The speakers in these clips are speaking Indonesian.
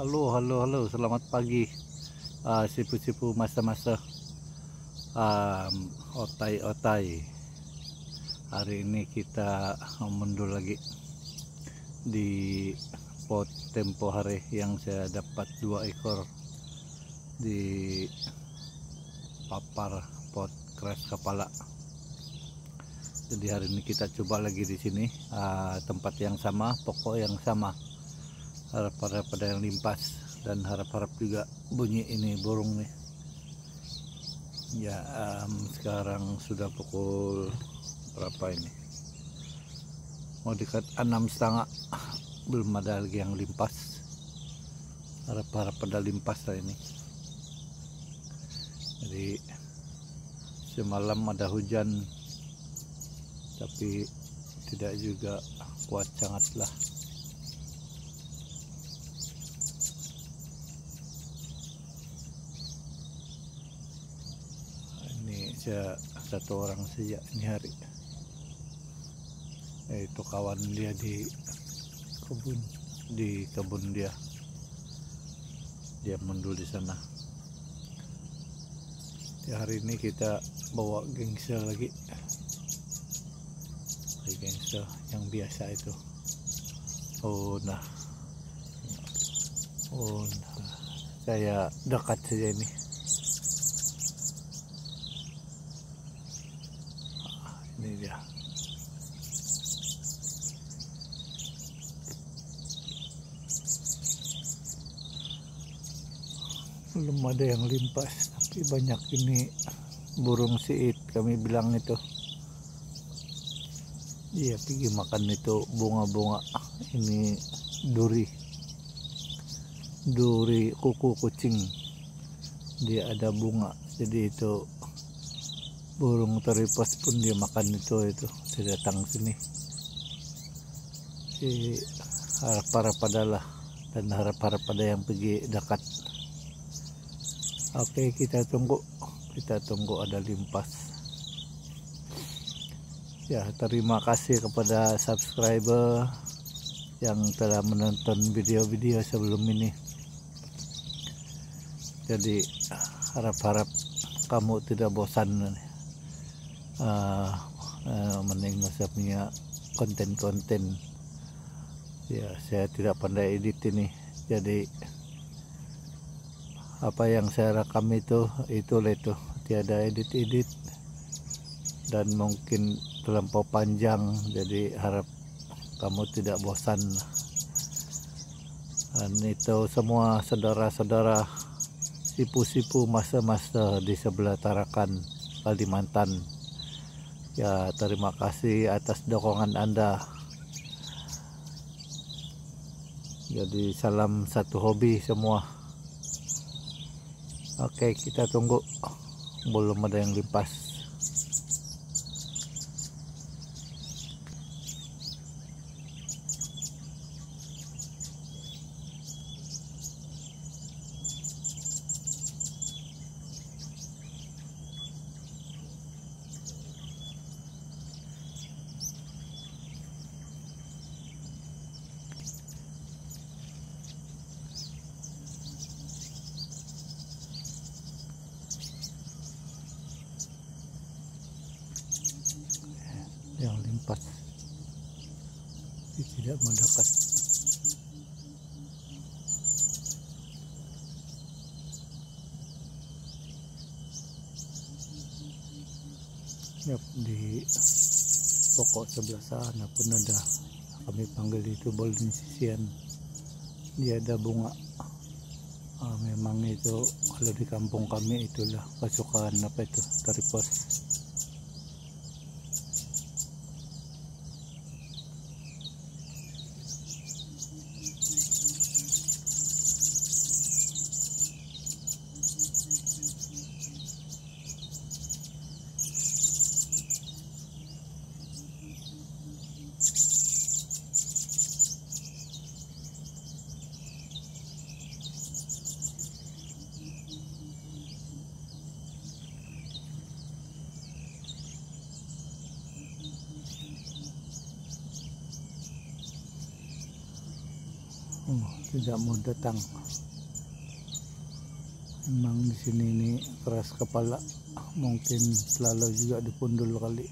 Halo, halo, halo. Selamat pagi. Uh, sipu-sipu masa-masa um, otai-otai. Hari ini kita mundur lagi di pot tempo hari yang saya dapat dua ekor di papar pot keras kepala. Jadi hari ini kita coba lagi di sini uh, tempat yang sama, pokok yang sama harap-harap ada yang limpas dan harap-harap juga bunyi ini burung nih ya um, sekarang sudah pukul berapa ini mau dekat enam setengah belum ada lagi yang limpas harap-harap pada limpas lah ini jadi semalam ada hujan tapi tidak juga kuat sangat lah saja satu orang saja ya, ini hari yaitu kawan dia di kebun di kebun dia dia mendul di sana di ya, hari ini kita bawa gengsel lagi gengsel yang biasa itu oh nah oh nah saya dekat saja ini ini dia belum ada yang limpas tapi banyak ini burung siit kami bilang itu dia pergi makan itu bunga-bunga ini duri duri kuku kucing dia ada bunga jadi itu burung teripas pun dia makan itu itu dia datang sini si harap harap padalah dan harap harap pada yang pergi dekat oke kita tunggu kita tunggu ada limpas ya terima kasih kepada subscriber yang telah menonton video-video sebelum ini jadi harap-harap kamu tidak bosan nih. Ah, ah, mending saya punya konten-konten ya saya tidak pandai edit ini jadi apa yang saya rekam itu itu itu tiada edit-edit dan mungkin terlampau panjang jadi harap kamu tidak bosan dan itu semua saudara-saudara sipu-sipu masa-masa di sebelah Tarakan Kalimantan Ya, terima kasih atas dukungan Anda. Jadi salam satu hobi semua. Oke, kita tunggu. Belum ada yang lipas. tempat tidak mendekat Yap, di pokok sebelah sana pun ada kami panggil itu bolinisian dia ada bunga ah, memang itu kalau di kampung kami itulah pasukan apa itu pos datang emang di sini ini keras kepala mungkin selalu juga dipundul kali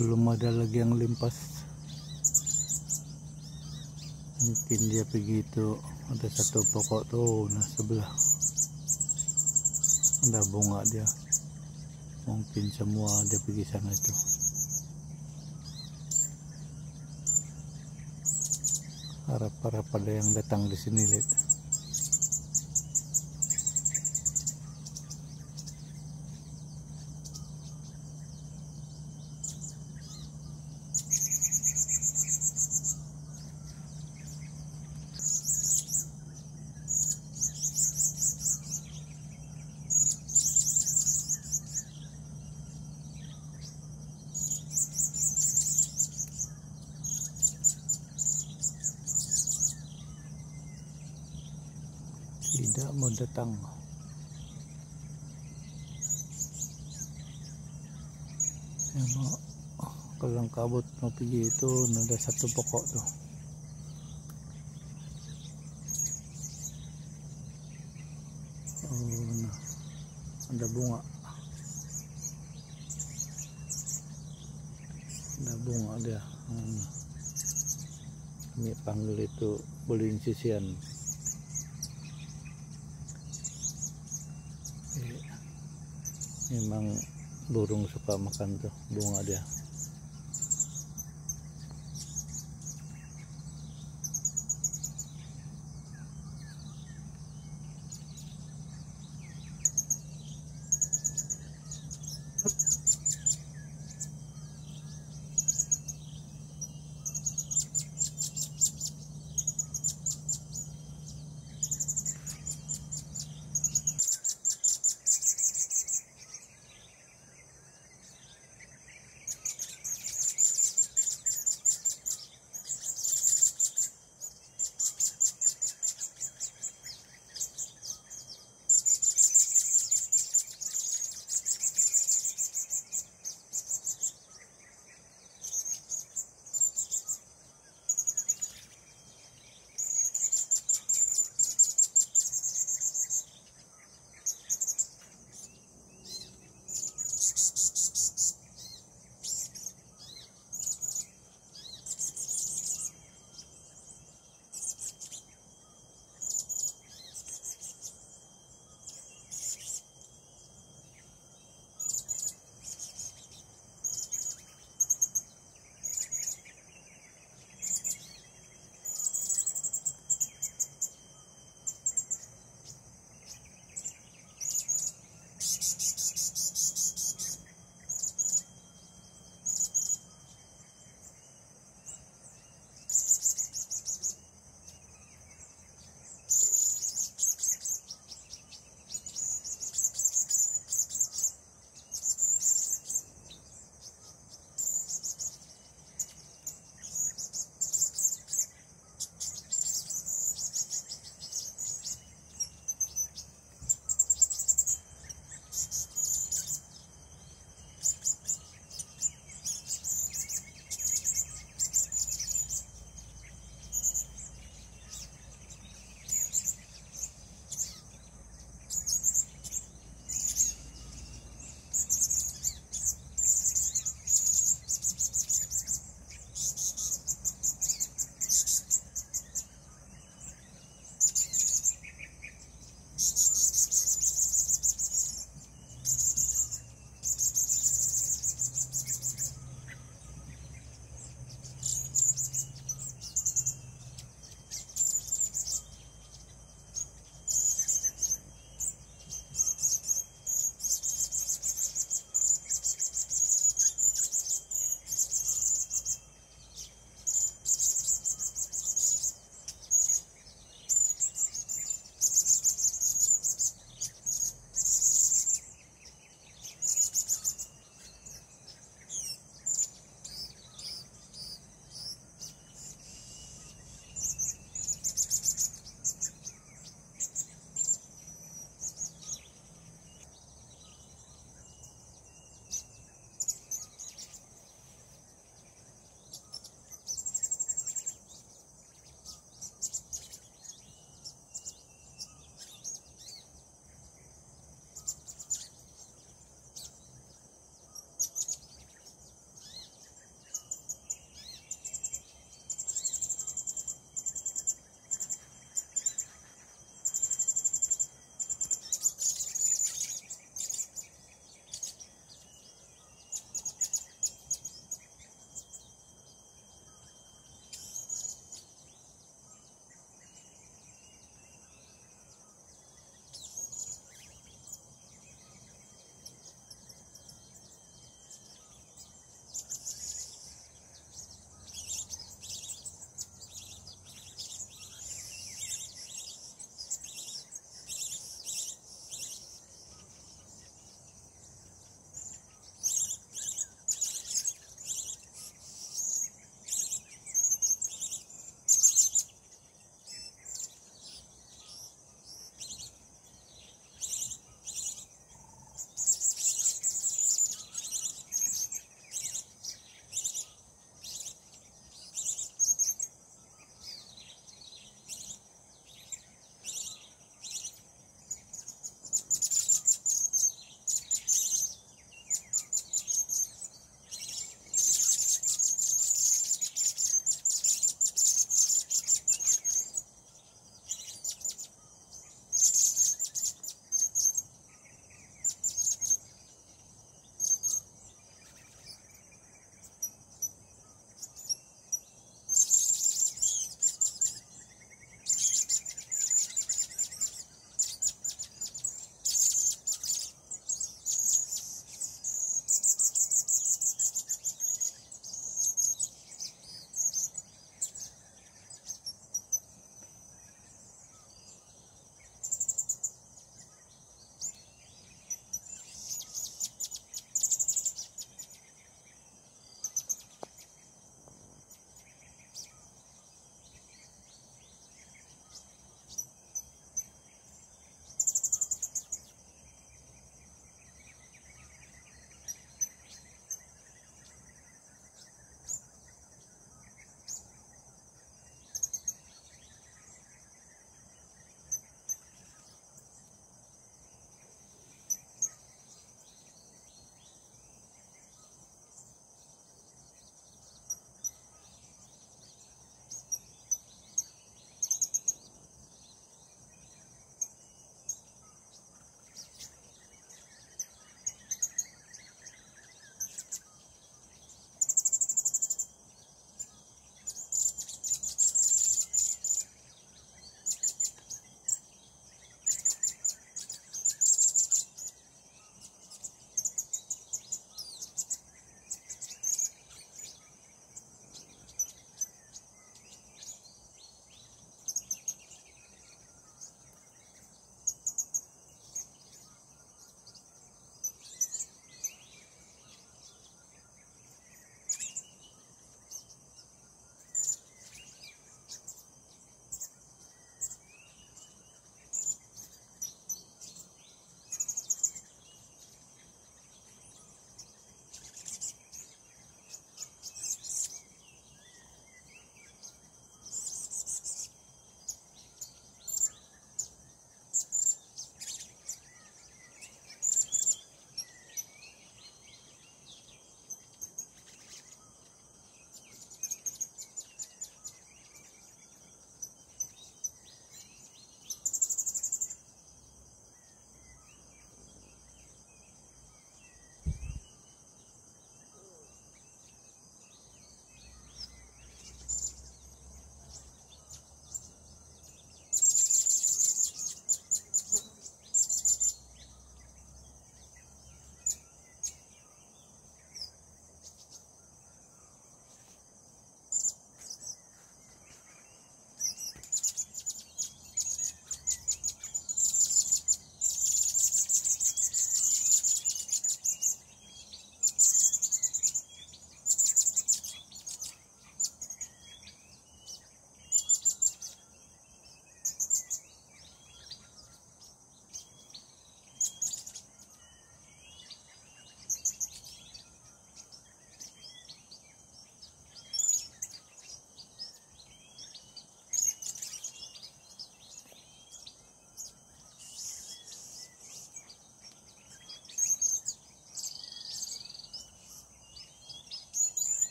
belum ada lagi yang limpas mungkin dia begitu ada satu pokok tuh nah sebelah ada bunga dia mungkin semua dia pergi sana tuh harap-harap ada yang datang di sini lihat tidak mau datang ya, emang kalau kabut mau pergi itu ada satu pokok tuh oh, nah. ada bunga ada bunga dia hmm. ini panggil itu sisian memang burung suka makan tuh bunga dia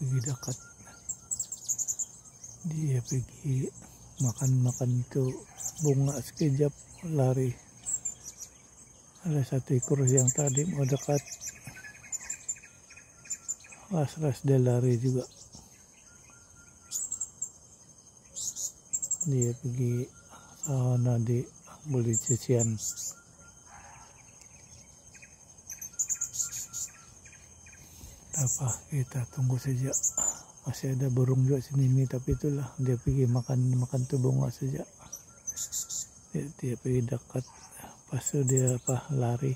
pergi dekat dia pergi makan-makan itu bunga sekejap lari ada satu ekor yang tadi mau dekat ras-ras dia lari juga dia pergi sana ah, di beli cucian apa kita tunggu saja masih ada burung juga sini ini tapi itulah dia pergi makan makan tuh bunga saja dia, dia pergi dekat pas dia apa lari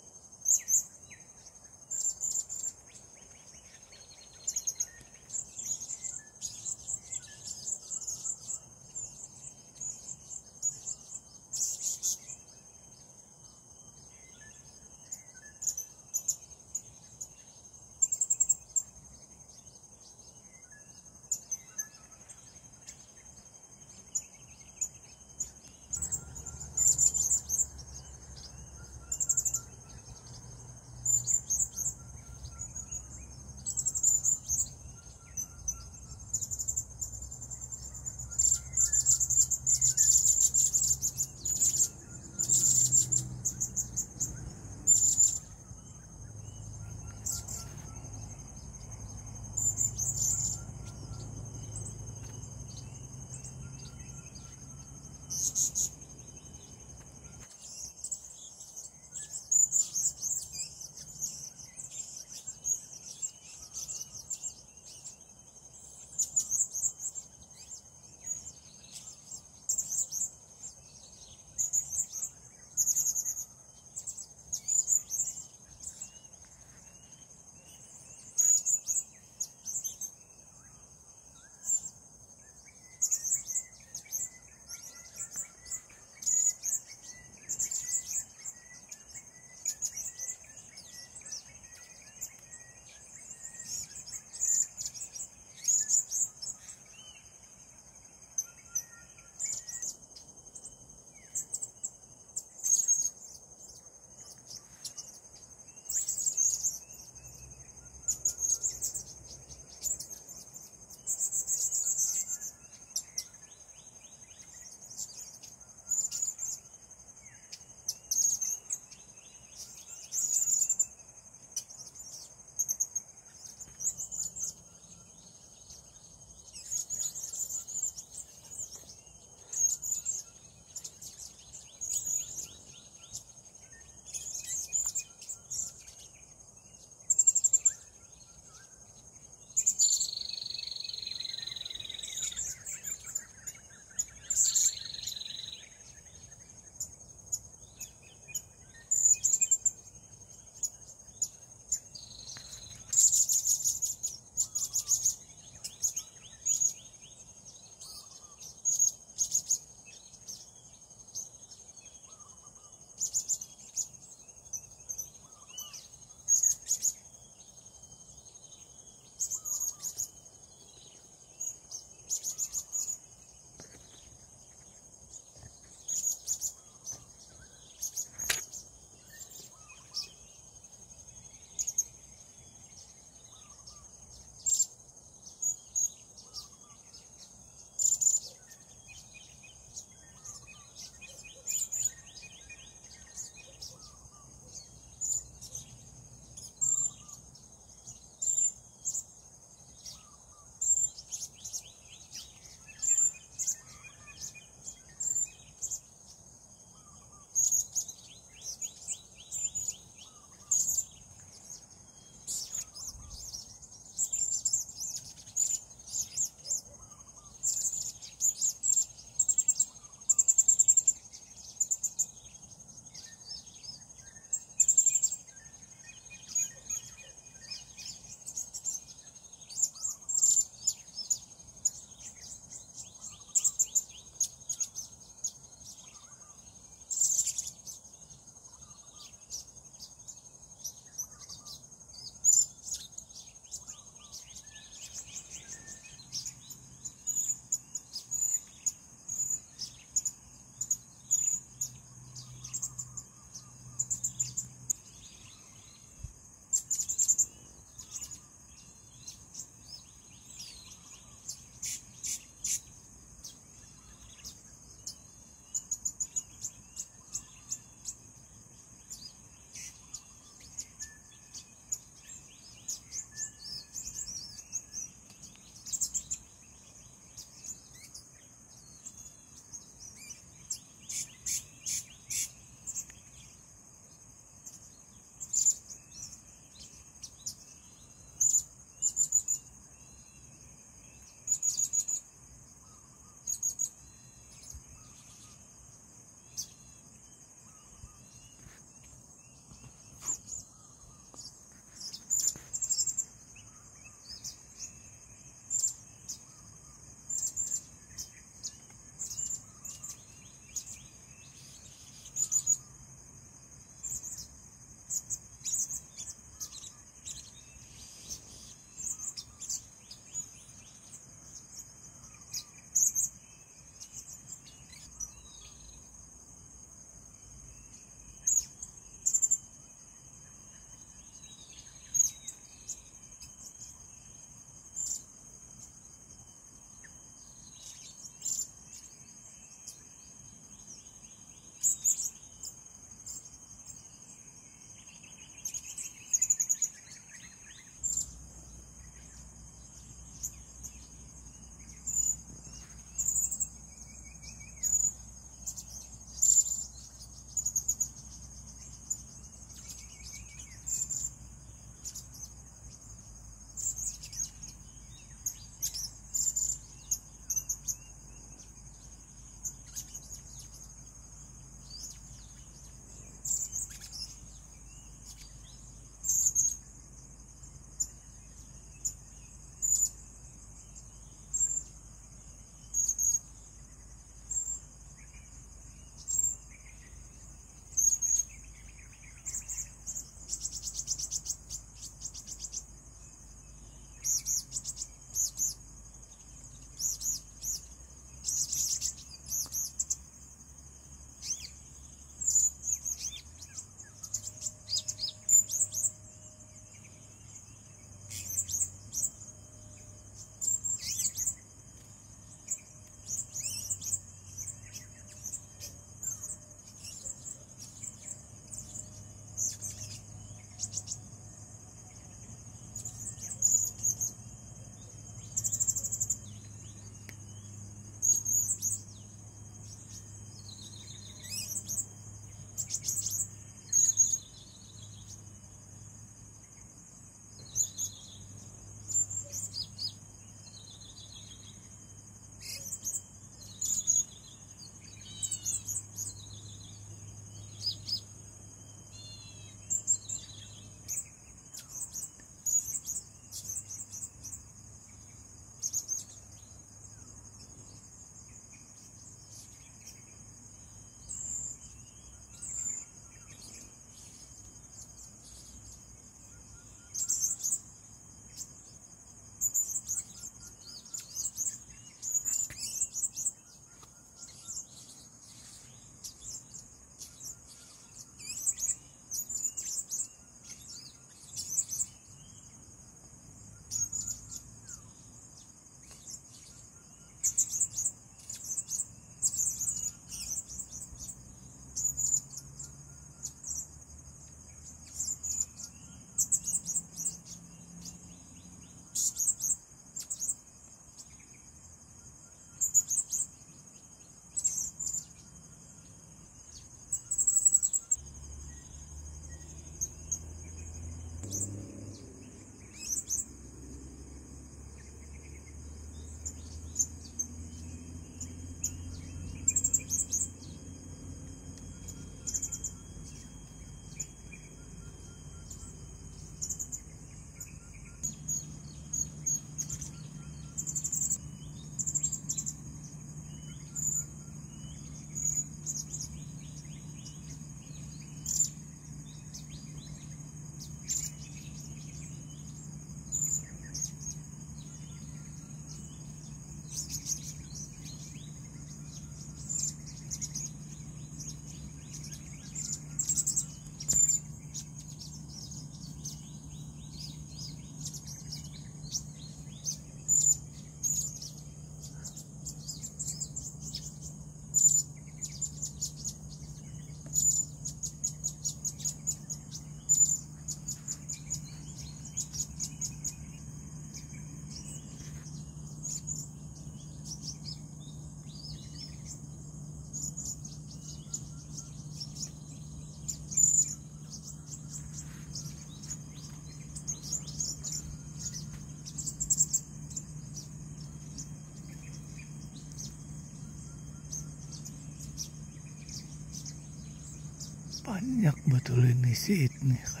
banyak betul ini si Itni